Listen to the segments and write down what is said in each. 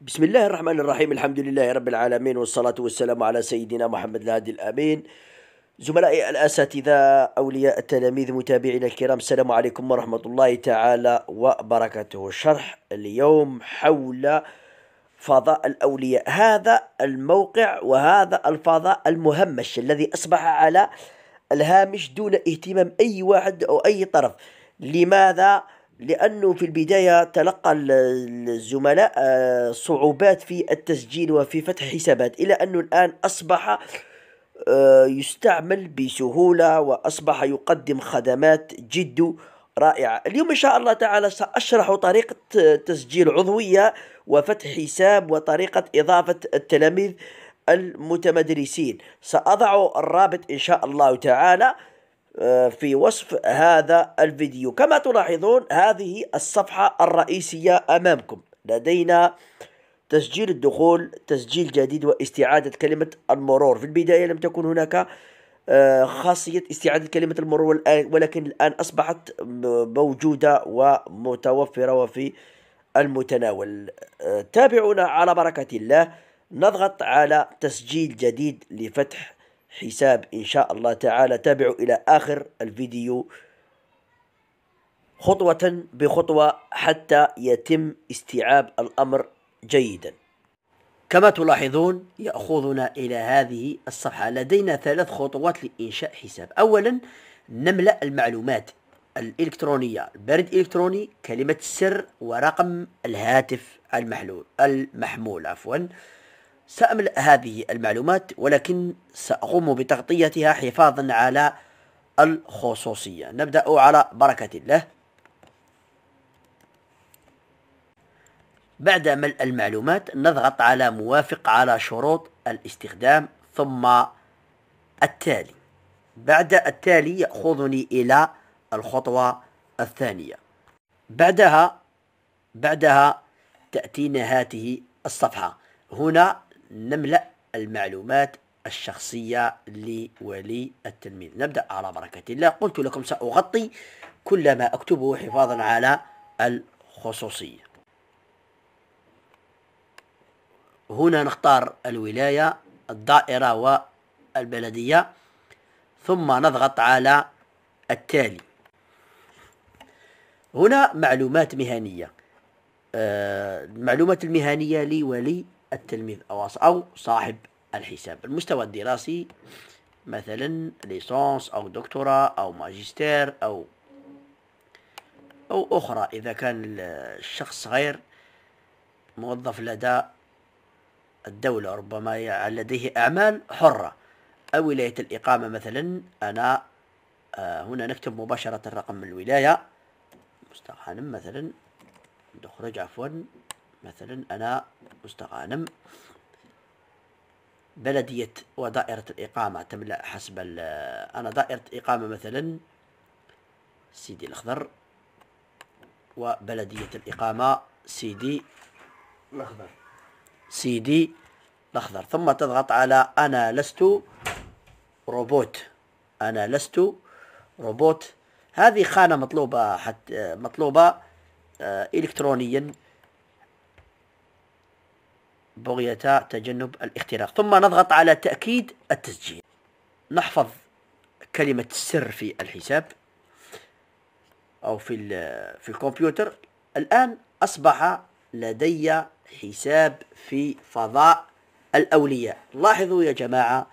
بسم الله الرحمن الرحيم الحمد لله رب العالمين والصلاة والسلام على سيدنا محمد الهادي الأمين زملائي الأساتذة أولياء التلاميذ متابعينا الكرام السلام عليكم ورحمة الله تعالى وبركاته شرح اليوم حول فضاء الأولياء هذا الموقع وهذا الفضاء المهمش الذي أصبح على الهامش دون اهتمام أي واحد أو أي طرف لماذا؟ لأنه في البداية تلقى الزملاء آه، صعوبات في التسجيل وفي فتح حسابات إلى أنه الآن أصبح آه، يستعمل بسهولة وأصبح يقدم خدمات جد رائعة اليوم إن شاء الله تعالى سأشرح طريقة تسجيل عضوية وفتح حساب وطريقة إضافة التلاميذ المتمدرسين سأضع الرابط إن شاء الله تعالى آه، في وصف هذا الفيديو كما تلاحظون هذه الصفحة الرئيسية أمامكم لدينا تسجيل الدخول تسجيل جديد واستعادة كلمة المرور في البداية لم تكن هناك آه، خاصية استعادة كلمة المرور ولكن الآن أصبحت موجودة ومتوفرة وفي المتناول آه، تابعونا على بركة الله نضغط على تسجيل جديد لفتح حساب إن شاء الله تعالى تابعوا إلى آخر الفيديو خطوة بخطوة حتى يتم استيعاب الأمر جيدا كما تلاحظون يأخذنا إلى هذه الصفحة لدينا ثلاث خطوات لإنشاء حساب أولا نملأ المعلومات الإلكترونية البريد الإلكتروني كلمة السر ورقم الهاتف المحلول المحمول عفوا سأملأ هذه المعلومات ولكن سأقوم بتغطيتها حفاظا على الخصوصية نبدأ على بركة الله بعد ملء المعلومات نضغط على موافق على شروط الاستخدام ثم التالي بعد التالي يأخذني إلى الخطوة الثانية بعدها بعدها تأتينا هذه الصفحة هنا نملأ المعلومات الشخصية لولي التلميذ نبدأ على بركة الله قلت لكم سأغطي كل ما أكتبه حفاظا على الخصوصية هنا نختار الولاية الدائرة والبلدية ثم نضغط على التالي هنا معلومات مهنية آه، المعلومات المهنية لولي التلميذ أو أو صاحب الحساب المستوى الدراسي مثلا ليسانس أو دكتوراه أو ماجستير أو أو أخرى إذا كان الشخص غير موظف لدى الدولة ربما لديه أعمال حرة أو ولاية الإقامة مثلا أنا آه، هنا نكتب مباشرة رقم الولاية مستر مثلا نخرج عفوا مثلا أنا مستغانم بلدية ودائرة الإقامة تملأ حسب أنا دائرة إقامة مثلا سيدي الأخضر وبلدية الإقامة سيدي الأخضر سيدي الأخضر ثم تضغط على أنا لست روبوت أنا لست روبوت هذه خانة مطلوبة حتى مطلوبة آه، إلكترونيا بغية تجنب الاختراق ثم نضغط على تأكيد التسجيل نحفظ كلمة السر في الحساب أو في في الكمبيوتر الآن أصبح لدي حساب في فضاء الأولياء لاحظوا يا جماعة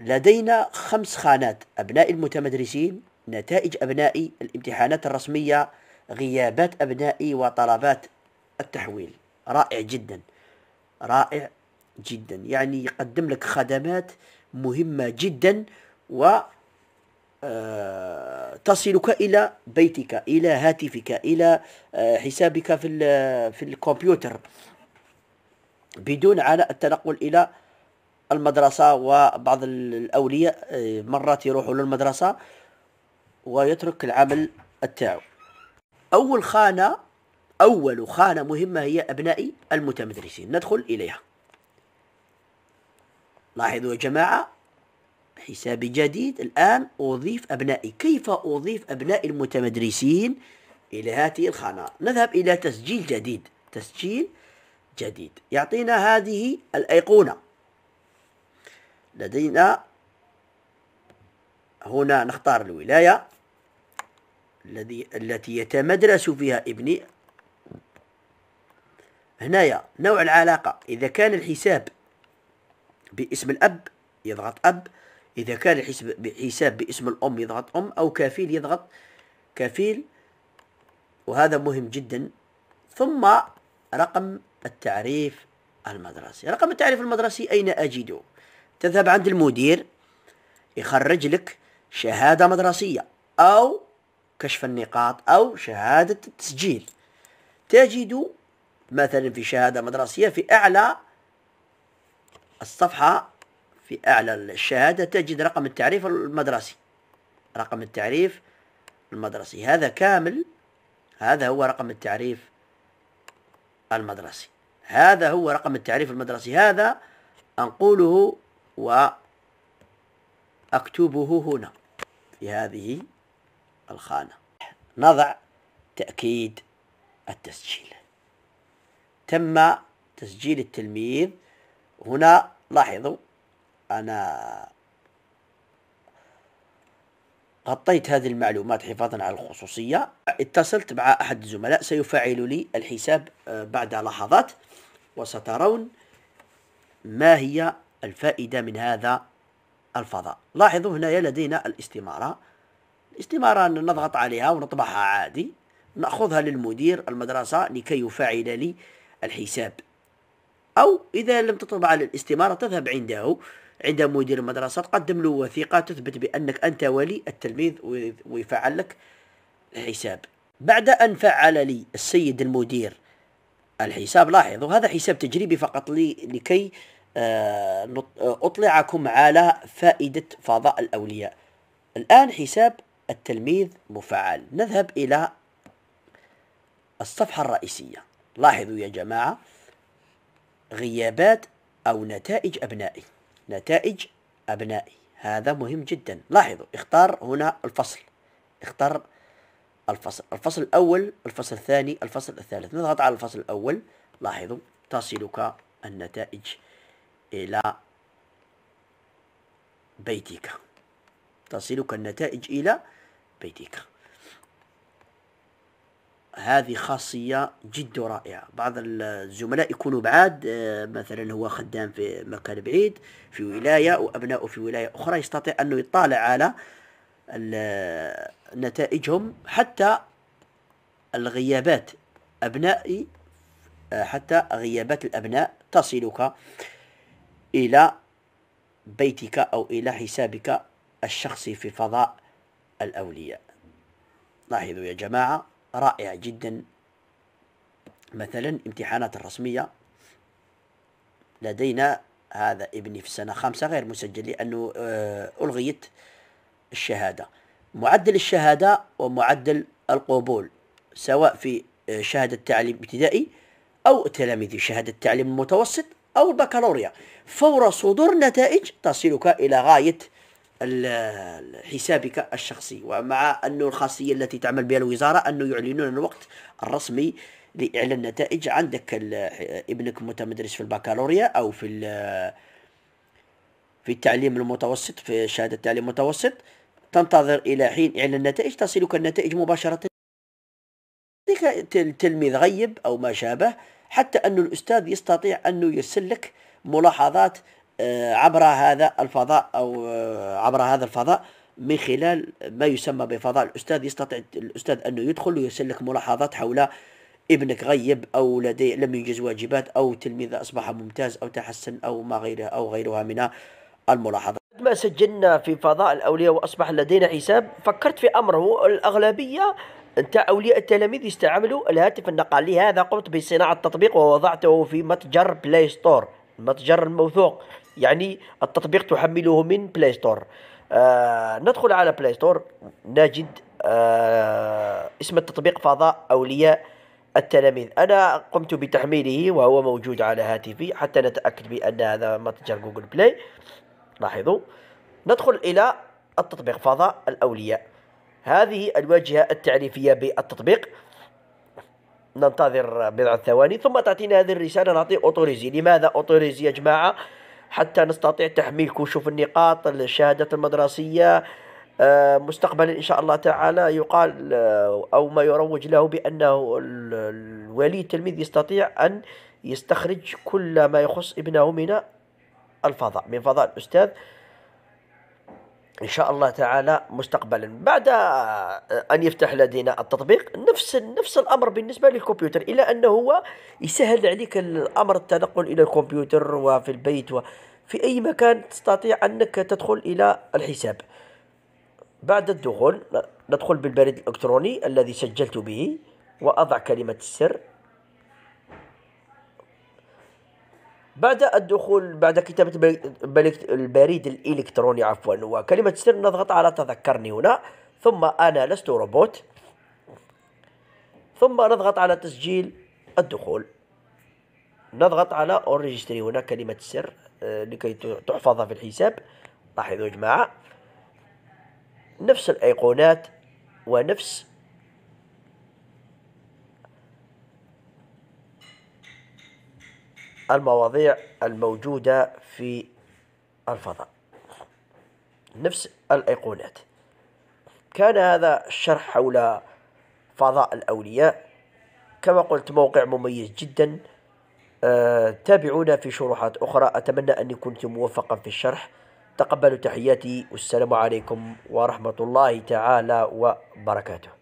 لدينا خمس خانات أبناء المتمدرسين نتائج أبنائي الامتحانات الرسمية غيابات أبنائي وطلبات التحويل رائع جدا رائع جدا يعني يقدم لك خدمات مهمة جدا و آه، تصلك إلى بيتك إلى هاتفك إلى آه، حسابك في في الكمبيوتر بدون على التنقل إلى المدرسة وبعض الأولياء آه، مرات يروحوا للمدرسة ويترك العمل التاعو أول خانة أول خانة مهمة هي أبناء المتمدرسين ندخل إليها لاحظوا يا جماعة حسابي جديد الآن أضيف أبنائي كيف أضيف أبناء المتمدرسين إلى هذه الخانة نذهب إلى تسجيل جديد تسجيل جديد يعطينا هذه الأيقونة لدينا هنا نختار الولاية الذي التي يتمدرس فيها ابني هنايا نوع العلاقة إذا كان الحساب باسم الأب يضغط أب إذا كان الحساب باسم الأم يضغط أم أو كفيل يضغط كفيل وهذا مهم جدا ثم رقم التعريف المدرسي رقم التعريف المدرسي أين أجده تذهب عند المدير يخرج لك شهادة مدرسية أو كشف النقاط أو شهادة التسجيل تجد مثلا في شهادة مدرسية في أعلى الصفحة في أعلى الشهادة تجد رقم التعريف المدرسي رقم التعريف المدرسي هذا كامل هذا هو رقم التعريف المدرسي هذا هو رقم التعريف المدرسي هذا أنقله وأكتبه هنا في هذه الخانة نضع تأكيد التسجيل تم تسجيل التلميذ هنا لاحظوا أنا غطيت هذه المعلومات حفاظا على الخصوصية اتصلت مع أحد الزملاء سيفعل لي الحساب آه، بعد لحظات وسترون ما هي الفائدة من هذا الفضاء لاحظوا هنا لدينا الاستمارة الاستمارة نضغط عليها ونطبعها عادي نأخذها للمدير المدرسة لكي يفعل لي الحساب أو إذا لم تطلب على الاستمارة تذهب عنده عند مدير المدرسة تقدم له وثيقة تثبت بأنك أنت ولي التلميذ ويفعل لك الحساب بعد أن فعل لي السيد المدير الحساب لاحظوا هذا حساب تجريبي فقط لي لكي آه، آه، أطلعكم على فائدة فضاء الأولياء الآن حساب التلميذ مفعل نذهب إلى الصفحة الرئيسية لاحظوا يا جماعة غيابات أو نتائج أبنائي نتائج أبنائي هذا مهم جدا لاحظوا اختار هنا الفصل اختار الفصل الفصل الأول الفصل الثاني الفصل الثالث نضغط على الفصل الأول لاحظوا تصلك النتائج إلى بيتك تصلك النتائج إلى بيتك هذه خاصية جد رائعة بعض الزملاء يكونوا بعاد آه، مثلا هو خدام في مكان بعيد في ولاية وأبنائه في ولاية أخرى يستطيع أنه يطالع على نتائجهم حتى الغيابات أبنائي آه، حتى غيابات الأبناء تصلك إلى بيتك أو إلى حسابك الشخصي في فضاء الأولياء لاحظوا يا جماعة رائعة جدا مثلا امتحانات الرسمية لدينا هذا ابني في السنة خامسة غير مسجل لأنه آه، ألغيت الشهادة معدل الشهادة ومعدل القبول سواء في آه، شهادة تعليم ابتدائي أو تلاميذ شهادة تعليم المتوسط أو البكالوريا فور صدور نتائج تصلك إلى غاية حسابك الشخصي ومع أنه الخاصية التي تعمل بها الوزارة أنه يعلنون الوقت الرسمي لإعلان النتائج عندك ابنك متمدرس في البكالوريا أو في في التعليم المتوسط في شهادة التعليم المتوسط تنتظر إلى حين إعلان النتائج تصلك النتائج مباشرة التلميذ غيب أو ما شابه حتى أن الأستاذ يستطيع أنه يرسل لك ملاحظات آه، عبر هذا الفضاء او آه، عبر هذا الفضاء من خلال ما يسمى بفضاء الاستاذ يستطيع الاستاذ انه يدخل ويرسل ملاحظات حول ابنك غيب او لديه لم ينجز واجبات او تلميذ اصبح ممتاز او تحسن او ما غيره او غيرها من الملاحظات ما سجلنا في فضاء الاولياء واصبح لدينا حساب فكرت في امره الاغلبيه نتاع اولياء التلاميذ يستعملوا الهاتف النقالي هذا قمت بصناعه تطبيق ووضعته في متجر بلاي ستور المتجر الموثوق يعني التطبيق تحمله من بلاي ستور آه ندخل على بلاي ستور نجد آه اسم التطبيق فضاء أولياء التلاميذ أنا قمت بتحميله وهو موجود على هاتفي حتى نتأكد بأن هذا متجر جوجل بلاي لاحظوا ندخل إلى التطبيق فضاء الأولياء هذه الواجهة التعريفية بالتطبيق ننتظر بضع ثواني ثم تعطينا هذه الرسالة نعطي أوتوريزي لماذا أوتوريزي يا جماعة حتى نستطيع تحميل كشوف النقاط الشهادات المدرسية آه، مستقبلا إن شاء الله تعالى يقال آه، أو ما يروج له بأنه الولي التلميذ يستطيع أن يستخرج كل ما يخص ابنه من الفضاء من فضاء الأستاذ ان شاء الله تعالى مستقبلا بعد ان يفتح لدينا التطبيق نفس نفس الامر بالنسبه للكمبيوتر الا انه هو يسهل عليك الامر التنقل الى الكمبيوتر وفي البيت وفي اي مكان تستطيع انك تدخل الى الحساب بعد الدخول ندخل بالبريد الالكتروني الذي سجلت به واضع كلمه السر بعد الدخول بعد كتابة البريد الإلكتروني عفوا وكلمة سر نضغط على تذكرني هنا ثم أنا لست روبوت ثم نضغط على تسجيل الدخول نضغط على اوريجستري هنا كلمة السر آه، لكي تحفظ في الحساب لاحظوا يا جماعة نفس الأيقونات ونفس المواضيع الموجودة في الفضاء نفس الأيقونات كان هذا الشرح حول فضاء الأولياء كما قلت موقع مميز جدا أه تابعونا في شروحات أخرى أتمنى أني كنت موفقا في الشرح تقبلوا تحياتي والسلام عليكم ورحمة الله تعالى وبركاته